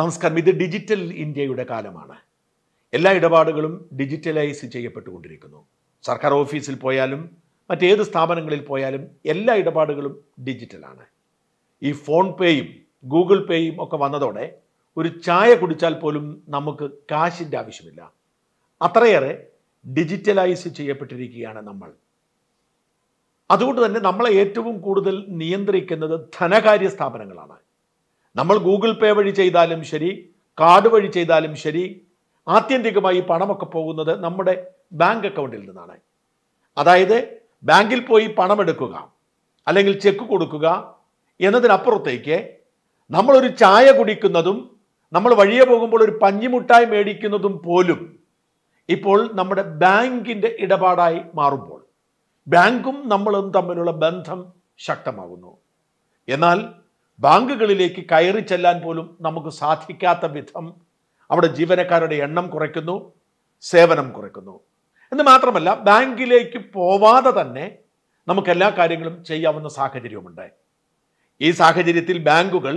നമസ്കാരം ഇത് ഡിജിറ്റൽ ഇന്ത്യയുടെ കാലമാണ് എല്ലാ ഇടപാടുകളും ഡിജിറ്റലൈസ് ചെയ്യപ്പെട്ടുകൊണ്ടിരിക്കുന്നു സർക്കാർ ഓഫീസിൽ പോയാലും മറ്റേത് സ്ഥാപനങ്ങളിൽ പോയാലും എല്ലാ ഇടപാടുകളും ഡിജിറ്റലാണ് ഈ ഫോൺ പേയും ഗൂഗിൾ പേയും ഒക്കെ വന്നതോടെ ഒരു ചായ കുടിച്ചാൽ പോലും നമുക്ക് കാശിൻ്റെ ആവശ്യമില്ല അത്രയേറെ ഡിജിറ്റലൈസ് ചെയ്യപ്പെട്ടിരിക്കുകയാണ് നമ്മൾ അതുകൊണ്ട് തന്നെ നമ്മളെ ഏറ്റവും കൂടുതൽ നിയന്ത്രിക്കുന്നത് ധനകാര്യ സ്ഥാപനങ്ങളാണ് നമ്മൾ ഗൂഗിൾ പേ വഴി ചെയ്താലും ശരി കാർഡ് വഴി ചെയ്താലും ശരി ആത്യന്തികമായി പണമൊക്കെ പോകുന്നത് നമ്മുടെ ബാങ്ക് അക്കൗണ്ടിൽ നിന്നാണ് അതായത് ബാങ്കിൽ പോയി പണമെടുക്കുക അല്ലെങ്കിൽ ചെക്ക് കൊടുക്കുക എന്നതിനപ്പുറത്തേക്ക് നമ്മളൊരു ചായ കുടിക്കുന്നതും നമ്മൾ വഴിയെ പോകുമ്പോൾ ഒരു പഞ്ഞിമുട്ടായി മേടിക്കുന്നതും പോലും ഇപ്പോൾ നമ്മുടെ ബാങ്കിൻ്റെ ഇടപാടായി മാറുമ്പോൾ ബാങ്കും നമ്മളും തമ്മിലുള്ള ബന്ധം ശക്തമാകുന്നു എന്നാൽ ബാങ്കുകളിലേക്ക് കയറി ചെല്ലാൻ പോലും നമുക്ക് സാധിക്കാത്ത വിധം അവിടെ ജീവനക്കാരുടെ എണ്ണം കുറയ്ക്കുന്നു സേവനം കുറയ്ക്കുന്നു എന്ന് മാത്രമല്ല ബാങ്കിലേക്ക് പോവാതെ തന്നെ നമുക്ക് എല്ലാ കാര്യങ്ങളും ചെയ്യാവുന്ന സാഹചര്യമുണ്ട് ഈ സാഹചര്യത്തിൽ ബാങ്കുകൾ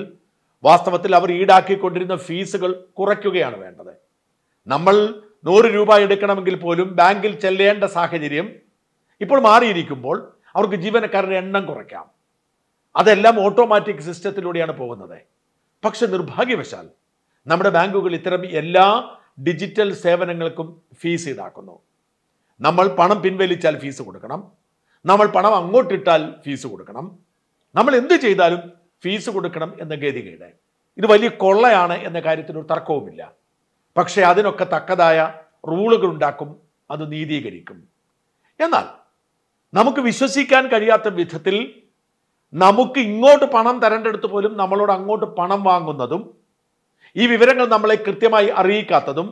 വാസ്തവത്തിൽ അവർ ഈടാക്കിക്കൊണ്ടിരുന്ന ഫീസുകൾ കുറയ്ക്കുകയാണ് വേണ്ടത് നമ്മൾ നൂറ് രൂപ എടുക്കണമെങ്കിൽ പോലും ബാങ്കിൽ ചെല്ലേണ്ട സാഹചര്യം ഇപ്പോൾ മാറിയിരിക്കുമ്പോൾ അവർക്ക് ജീവനക്കാരുടെ എണ്ണം കുറയ്ക്കാം അതെല്ലാം ഓട്ടോമാറ്റിക് സിസ്റ്റത്തിലൂടെയാണ് പോകുന്നത് പക്ഷെ നിർഭാഗ്യവശാൽ നമ്മുടെ ബാങ്കുകൾ ഇത്തരം എല്ലാ ഡിജിറ്റൽ സേവനങ്ങൾക്കും ഫീസ് ഈടാക്കുന്നു നമ്മൾ പണം പിൻവലിച്ചാൽ ഫീസ് കൊടുക്കണം നമ്മൾ പണം അങ്ങോട്ടിട്ടാൽ ഫീസ് കൊടുക്കണം നമ്മൾ എന്ത് ചെയ്താലും ഫീസ് കൊടുക്കണം എന്ന ഗതികയുടെ ഇത് വലിയ കൊള്ളയാണ് എന്ന കാര്യത്തിൽ ഒരു തർക്കവുമില്ല പക്ഷേ അതിനൊക്കെ തക്കതായ റൂളുകൾ ഉണ്ടാക്കും അത് നീതീകരിക്കും എന്നാൽ നമുക്ക് വിശ്വസിക്കാൻ കഴിയാത്ത വിധത്തിൽ നമുക്ക് ഇങ്ങോട്ട് പണം തരേണ്ടടുത്ത് പോലും നമ്മളോട് അങ്ങോട്ട് പണം വാങ്ങുന്നതും ഈ വിവരങ്ങൾ നമ്മളെ കൃത്യമായി അറിയിക്കാത്തതും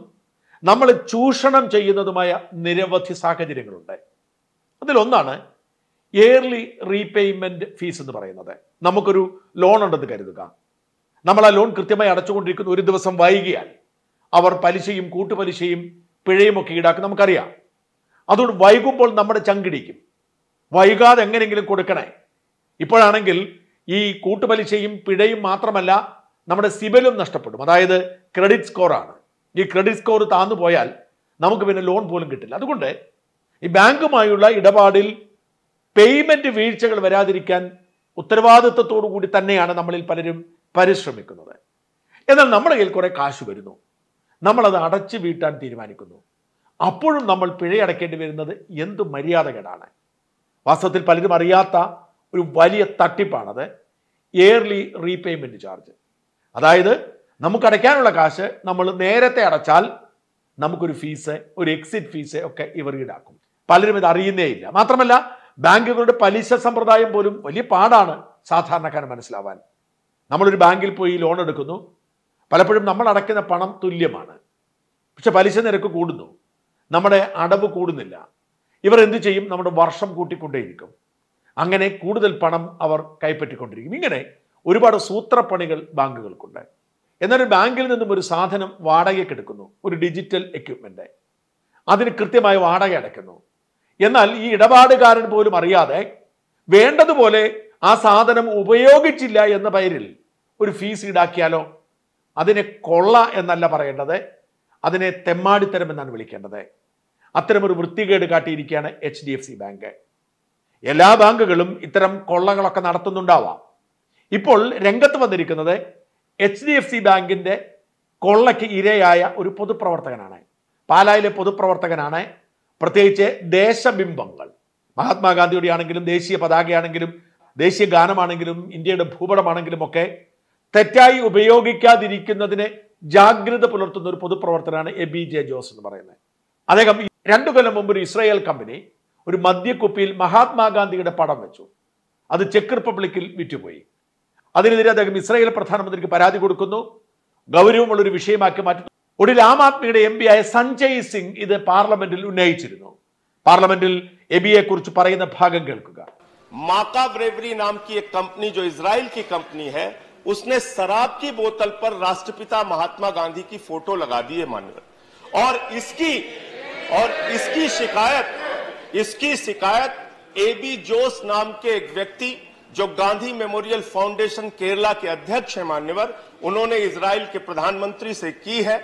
നമ്മൾ ചൂഷണം ചെയ്യുന്നതുമായ നിരവധി സാഹചര്യങ്ങളുണ്ട് അതിലൊന്നാണ് എയർലി റീപേയ്മെൻറ്റ് ഫീസ് എന്ന് പറയുന്നത് നമുക്കൊരു ലോൺ ഉണ്ടെന്ന് കരുതുക നമ്മൾ ആ ലോൺ കൃത്യമായി അടച്ചുകൊണ്ടിരിക്കുന്ന ഒരു ദിവസം വൈകിയാൽ അവർ പലിശയും കൂട്ടുപലിശയും പിഴയും ഒക്കെ ഈടാക്കും നമുക്കറിയാം അതുകൊണ്ട് വൈകുമ്പോൾ നമ്മുടെ ചങ്കിടിക്കും വൈകാതെ എങ്ങനെയെങ്കിലും കൊടുക്കണേ ഇപ്പോഴാണെങ്കിൽ ഈ കൂട്ടുപലിശയും പിഴയും മാത്രമല്ല നമ്മുടെ സിബലും നഷ്ടപ്പെടും അതായത് ക്രെഡിറ്റ് സ്കോറാണ് ഈ ക്രെഡിറ്റ് സ്കോർ താന്നു പോയാൽ നമുക്ക് പിന്നെ ലോൺ പോലും കിട്ടില്ല അതുകൊണ്ട് ഈ ബാങ്കുമായുള്ള ഇടപാടിൽ പേയ്മെന്റ് വീഴ്ചകൾ വരാതിരിക്കാൻ ഉത്തരവാദിത്വത്തോടു കൂടി തന്നെയാണ് നമ്മളിൽ പലരും പരിശ്രമിക്കുന്നത് എന്നാൽ നമ്മുടെ കയ്യിൽ കുറേ കാശ് വരുന്നു നമ്മളത് അടച്ചു വീട്ടാൻ തീരുമാനിക്കുന്നു അപ്പോഴും നമ്മൾ പിഴയടക്കേണ്ടി വരുന്നത് എന്ത് മര്യാദകേടാണ് വാസ്തവത്തിൽ പലരും അറിയാത്ത ഒരു വലിയ തട്ടിപ്പാണത് ഇയർലി റീപേയ്മെൻറ്റ് ചാർജ് അതായത് നമുക്ക് അടയ്ക്കാനുള്ള കാശ് നമ്മൾ നേരത്തെ അടച്ചാൽ നമുക്കൊരു ഫീസ് ഒരു എക്സിറ്റ് ഫീസ് ഒക്കെ ഇവർ ഈടാക്കും പലരും ഇത് അറിയുന്നേയില്ല മാത്രമല്ല ബാങ്കുകളുടെ പലിശ സമ്പ്രദായം പോലും വലിയ പാടാണ് സാധാരണക്കാരൻ മനസ്സിലാവാൻ നമ്മളൊരു ബാങ്കിൽ പോയി ലോൺ എടുക്കുന്നു പലപ്പോഴും നമ്മൾ അടയ്ക്കുന്ന പണം തുല്യമാണ് പക്ഷെ പലിശ നിരക്ക് കൂടുന്നു നമ്മുടെ അടവ് കൂടുന്നില്ല ഇവർ എന്ത് ചെയ്യും നമ്മുടെ വർഷം കൂട്ടിക്കൊണ്ടേയിരിക്കും അങ്ങനെ കൂടുതൽ പണം അവർ കൈപ്പറ്റിക്കൊണ്ടിരിക്കും ഇങ്ങനെ ഒരുപാട് സൂത്രപ്പണികൾ ബാങ്കുകൾക്കുണ്ട് എന്നൊരു ബാങ്കിൽ നിന്നും ഒരു സാധനം വാടകയ്ക്ക് എടുക്കുന്നു ഒരു ഡിജിറ്റൽ എക്യുപ്മെൻ്റ് അതിന് കൃത്യമായി വാടക അടയ്ക്കുന്നു എന്നാൽ ഈ ഇടപാടുകാരൻ പോലും അറിയാതെ വേണ്ടതുപോലെ ആ സാധനം ഉപയോഗിച്ചില്ല എന്ന പേരിൽ ഒരു ഫീസ് ഈടാക്കിയാലോ അതിനെ കൊള്ള എന്നല്ല പറയേണ്ടത് അതിനെ തെമ്മാടിത്തരം എന്നാണ് വിളിക്കേണ്ടത് അത്തരമൊരു വൃത്തികേട് കാട്ടിയിരിക്കുകയാണ് H D F C bank എല്ലാ ബാങ്കുകളും ഇത്തരം കൊള്ളകളൊക്കെ നടത്തുന്നുണ്ടാവാം ഇപ്പോൾ രംഗത്ത് വന്നിരിക്കുന്നത് എച്ച് ഡി എഫ് സി ബാങ്കിൻ്റെ കൊള്ളയ്ക്ക് ഇരയായ ഒരു പൊതുപ്രവർത്തകനാണ് പാലായിലെ പൊതുപ്രവർത്തകനാണ് പ്രത്യേകിച്ച് ദേശബിംബങ്ങൾ മഹാത്മാഗാന്ധിയുടെ ആണെങ്കിലും ദേശീയ പതാകയാണെങ്കിലും ദേശീയ ഗാനമാണെങ്കിലും ഇന്ത്യയുടെ ഭൂപടമാണെങ്കിലും ഒക്കെ തെറ്റായി ഉപയോഗിക്കാതിരിക്കുന്നതിന് ജാഗ്രത പുലർത്തുന്ന ഒരു പൊതുപ്രവർത്തനാണ് എ ബി ജെ ജോസ് എന്ന് പറയുന്നത് അദ്ദേഹം രണ്ടു കൊല്ലം മുമ്പ് ഒരു ഇസ്രായേൽ കമ്പനി ഒരു മദ്യക്കുപ്പിയിൽ മഹാത്മാഗാന്ധിയുടെ പടം വെച്ചു അത് ചെക്ക് റിപ്പബ്ലിക്കിൽ വിറ്റുപോയി അതിനെതിരെ അദ്ദേഹം ഇസ്രായേൽ പ്രധാനമന്ത്രിക്ക് പരാതി കൊടുക്കുന്നു ഒരു വിഷയമാക്കി മാറ്റുന്നു ഒടുവിൽ ആം ആദ്മിയുടെ എം പി ആയ സഞ്ജയ് സിംഗ് ഇത് പാർലമെന്റിൽ ഉന്നയിച്ചിരുന്നു പാർലമെന്റിൽ എബിയെ കുറിച്ച് പറയുന്ന ഭാഗം കേൾക്കുക माका ब्रेवरी की एक कंपनी जो इसराइल की कंपनी है उसने शराब की बोतल पर राष्ट्रपिता महात्मा गांधी की फोटो लगा दी है मान्यवर और इसकी और इसकी शिकायत इसकी शिकायत एबी जोस नाम के एक व्यक्ति जो गांधी मेमोरियल फाउंडेशन केरला के अध्यक्ष है मान्यवर उन्होंने इसराइल के प्रधानमंत्री से की है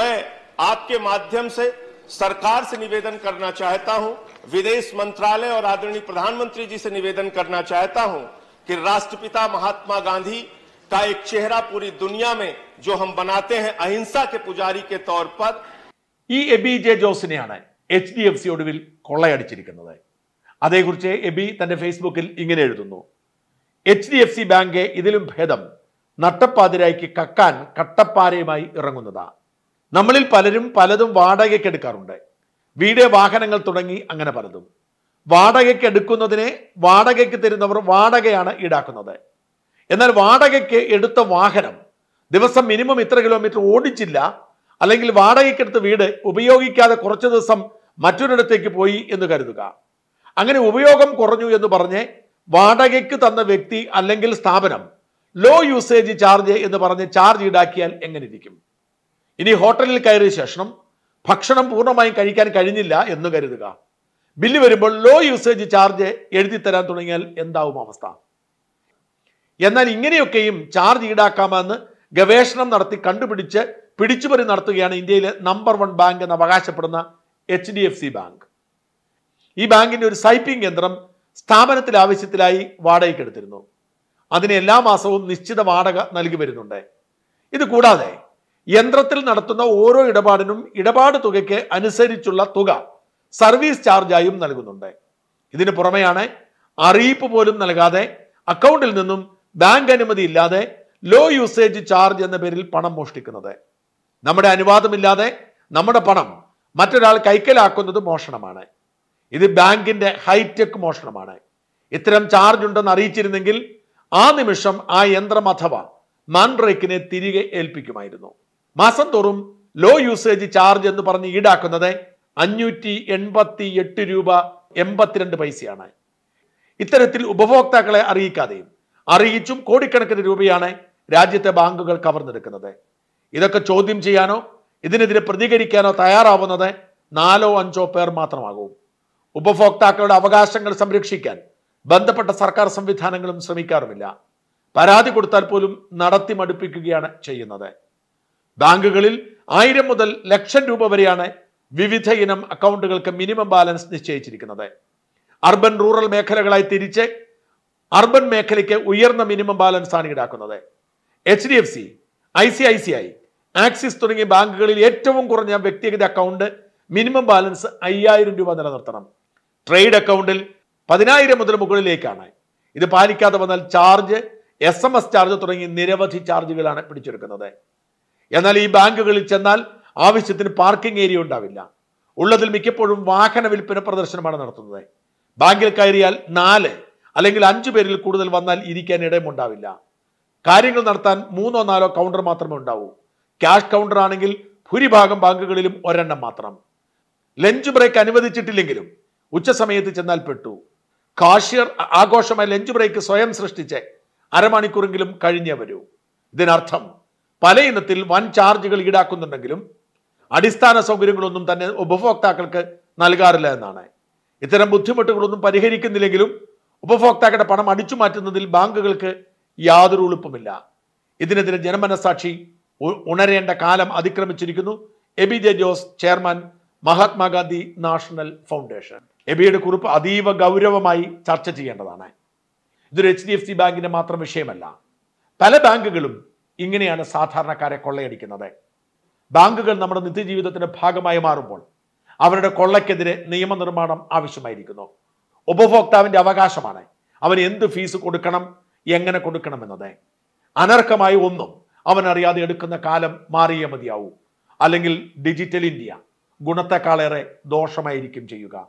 मैं आपके माध्यम से सरकार से निवेदन करना चाहता हूं विदेश मंत्रालय और आदरणीय प्रधानमंत्री जी से निवेदन करना चाहता हूं कि राष्ट्रपिता महात्मा गांधी का एक चेहरा पूरी दुनिया में जो हम बनाते हैं अहिंसा के पुजारी के तौर पर ई ए जे ने आना है എച്ച് ഡി എഫ് സി ഒടുവിൽ കൊള്ളയടിച്ചിരിക്കുന്നത് അതേക്കുറിച്ച് എബി തന്റെ ഫേസ്ബുക്കിൽ ഇങ്ങനെ എഴുതുന്നു H D F C bank ഇതിലും ഭേദം നട്ടപ്പാതിരായിക്ക് കക്കാൻ കട്ടപ്പാരയുമായി ഇറങ്ങുന്നതാ നമ്മളിൽ പലരും പലതും വാടകയ്ക്ക് എടുക്കാറുണ്ട് വീട് വാഹനങ്ങൾ തുടങ്ങി അങ്ങനെ പലതും വാടകയ്ക്ക് എടുക്കുന്നതിനെ വാടകയ്ക്ക് തരുന്നവർ വാടകയാണ് ഈടാക്കുന്നത് എന്നാൽ വാടകയ്ക്ക് എടുത്ത വാഹനം ദിവസം മിനിമം ഇത്ര കിലോമീറ്റർ ഓടിച്ചില്ല അല്ലെങ്കിൽ വാടകയ്ക്കെടുത്ത് വീട് ഉപയോഗിക്കാതെ കുറച്ച് ദിവസം മറ്റൊരിടത്തേക്ക് പോയി എന്ന് കരുതുക അങ്ങനെ ഉപയോഗം കുറഞ്ഞു എന്ന് പറഞ്ഞ് വാടകയ്ക്ക് തന്ന വ്യക്തി അല്ലെങ്കിൽ സ്ഥാപനം ലോ യൂസേജ് ചാർജ് എന്ന് പറഞ്ഞ് ചാർജ് ഈടാക്കിയാൽ എങ്ങനെ ഇരിക്കും ഇനി ഹോട്ടലിൽ കയറിയ ശേഷം ഭക്ഷണം പൂർണ്ണമായും കഴിക്കാൻ കഴിഞ്ഞില്ല എന്ന് കരുതുക ബില്ല് വരുമ്പോൾ ലോ യൂസേജ് ചാർജ് എഴുതി തരാൻ തുടങ്ങിയാൽ എന്താവും അവസ്ഥ എന്നാൽ ഇങ്ങനെയൊക്കെയും ചാർജ് ഈടാക്കാമെന്ന് ഗവേഷണം നടത്തി കണ്ടുപിടിച്ച് പിടിച്ചുപറി നടത്തുകയാണ് ഇന്ത്യയിലെ നമ്പർ വൺ ബാങ്ക് എന്ന് അവകാശപ്പെടുന്ന H D F C bank ഈ ബാങ്കിന്റെ ഒരു സൈപ്പിംഗ് യന്ത്രം സ്ഥാപനത്തിൽ ആവശ്യത്തിലായി വാടകയ്ക്കെടുത്തിരുന്നു അതിന് എല്ലാ മാസവും നിശ്ചിത വാടക നൽകി വരുന്നുണ്ട് ഇത് കൂടാതെ യന്ത്രത്തിൽ നടത്തുന്ന ഓരോ ഇടപാടിനും ഇടപാട് തുകയ്ക്ക് അനുസരിച്ചുള്ള തുക സർവീസ് ചാർജായും നൽകുന്നുണ്ട് ഇതിന് പുറമെയാണ് അറിയിപ്പ് പോലും നൽകാതെ അക്കൗണ്ടിൽ നിന്നും ബാങ്ക് അനുമതി ഇല്ലാതെ ലോ യൂസേജ് ചാർജ് എന്ന പേരിൽ പണം മോഷ്ടിക്കുന്നത് നമ്മുടെ അനുവാദമില്ലാതെ നമ്മുടെ പണം മറ്റൊരാൾ കൈക്കലാക്കുന്നത് മോഷണമാണ് ഇത് ബാങ്കിന്റെ ഹൈടെക് മോഷണമാണ് ഇത്തരം ചാർജ് ഉണ്ടെന്ന് അറിയിച്ചിരുന്നെങ്കിൽ ആ നിമിഷം ആ യന്ത്രം അഥവാ മാൻഡ്രേക്കിനെ തിരികെ ഏൽപ്പിക്കുമായിരുന്നു മാസം തോറും ലോ യൂസേജ് ചാർജ് എന്ന് പറഞ്ഞ് ഈടാക്കുന്നത് അഞ്ഞൂറ്റി എൺപത്തി എട്ട് രൂപ എൺപത്തിരണ്ട് പൈസയാണ് ഇത്തരത്തിൽ ഉപഭോക്താക്കളെ അറിയിക്കാതെയും അറിയിച്ചും കോടിക്കണക്കിന് രൂപയാണ് രാജ്യത്തെ ബാങ്കുകൾ കവർന്നെടുക്കുന്നത് ഇതൊക്കെ ചോദ്യം ചെയ്യാനോ ഇതിനെതിരെ പ്രതികരിക്കാനോ തയ്യാറാവുന്നത് നാലോ അഞ്ചോ പേർ മാത്രമാകും ഉപഭോക്താക്കളുടെ അവകാശങ്ങൾ സംരക്ഷിക്കാൻ ബന്ധപ്പെട്ട സർക്കാർ സംവിധാനങ്ങളും ശ്രമിക്കാറുമില്ല പരാതി കൊടുത്താൽ പോലും നടത്തി മടുപ്പിക്കുകയാണ് ചെയ്യുന്നത് ബാങ്കുകളിൽ ആയിരം മുതൽ ലക്ഷം രൂപ വരെയാണ് വിവിധ ഇനം അക്കൗണ്ടുകൾക്ക് മിനിമം ബാലൻസ് നിശ്ചയിച്ചിരിക്കുന്നത് അർബൻ റൂറൽ മേഖലകളായി തിരിച്ച് അർബൻ മേഖലയ്ക്ക് ഉയർന്ന മിനിമം ബാലൻസ് ആണ് ഈടാക്കുന്നത് H D F C I C I C I Axis തുടങ്ങിയ ബാങ്കുകളിൽ ഏറ്റവും കുറഞ്ഞ വ്യക്തിഗത അക്കൗണ്ട് മിനിമം ബാലൻസ് അയ്യായിരം രൂപ നിലനിർത്തണം ട്രേഡ് അക്കൗണ്ടിൽ പതിനായിരം മുതൽ മുകളിലേക്കാണ് ഇത് പാലിക്കാതെ വന്നാൽ charge S M S charge തുടങ്ങി നിരവധി ചാർജുകളാണ് പിടിച്ചെടുക്കുന്നത് എന്നാൽ ഈ ബാങ്കുകളിൽ ചെന്നാൽ ആവശ്യത്തിന് പാർക്കിംഗ് ഏരിയ ഉണ്ടാവില്ല ഉള്ളതിൽ മിക്കപ്പോഴും വാഹന വിൽപ്പന പ്രദർശനമാണ് നടത്തുന്നത് ബാങ്കിൽ കയറിയാൽ നാല് അല്ലെങ്കിൽ അഞ്ചു പേരിൽ കൂടുതൽ വന്നാൽ ഇരിക്കാൻ ഇടമുണ്ടാവില്ല കാര്യങ്ങൾ നടത്താൻ മൂന്നോ നാലോ കൗണ്ടർ മാത്രമേ ഉണ്ടാവൂ ക്യാഷ് കൗണ്ടർ ആണെങ്കിൽ ഭൂരിഭാഗം ബാങ്കുകളിലും ഒരെണ്ണം മാത്രം ലഞ്ച് ബ്രേക്ക് അനുവദിച്ചിട്ടില്ലെങ്കിലും ഉച്ചസമയത്ത് ചെന്നാൽ പെട്ടു കാഷ്യർ ആഘോഷമായ ലഞ്ച് ബ്രേക്ക് സ്വയം സൃഷ്ടിച്ച് അരമണിക്കൂറെങ്കിലും കഴിഞ്ഞേ വരൂ ഇതിനർത്ഥം പല ഇനത്തിൽ വൻ ചാർജുകൾ ഈടാക്കുന്നുണ്ടെങ്കിലും അടിസ്ഥാന സൗകര്യങ്ങളൊന്നും തന്നെ ഉപഭോക്താക്കൾക്ക് നൽകാറില്ല എന്നാണ് ഇത്തരം ബുദ്ധിമുട്ടുകളൊന്നും പരിഹരിക്കുന്നില്ലെങ്കിലും ഉപഭോക്താക്കളുടെ പണം അടിച്ചു മാറ്റുന്നതിൽ ബാങ്കുകൾക്ക് യാതൊരു എളുപ്പമില്ല ഇതിനെതിരെ ജനമനസാക്ഷി ഉണരേണ്ട കാലം അതിക്രമിച്ചിരിക്കുന്നു Aby J Jose chairman Mahatma Gandhi national foundation എബിയുടെ കുറിപ്പ് അതീവ ഗൗരവമായി ചർച്ച ചെയ്യേണ്ടതാണ് ഇതൊരു എച്ച് ഡി എഫ് സി ബാങ്കിന്റെ മാത്രം വിഷയമല്ല പല ബാങ്കുകളും ഇങ്ങനെയാണ് സാധാരണക്കാരെ കൊള്ളയടിക്കുന്നത് ബാങ്കുകൾ നമ്മുടെ നിത്യജീവിതത്തിന്റെ ഭാഗമായി മാറുമ്പോൾ അവരുടെ കൊള്ളയ്ക്കെതിരെ നിയമനിർമ്മാണം ആവശ്യമായിരിക്കുന്നു ഉപഭോക്താവിന്റെ അവകാശമാണ് അവൻ എന്ത് ഫീസ് കൊടുക്കണം എങ്ങനെ കൊടുക്കണം എന്നത് അനർഹമായി ഒന്നും അവൻ അറിയാതെ എടുക്കുന്ന കാലം മാറിയേ മതിയാവൂ അല്ലെങ്കിൽ ഡിജിറ്റൽ ഇന്ത്യ ഗുണത്തെക്കാളേറെ ദോഷമായിരിക്കും ചെയ്യുക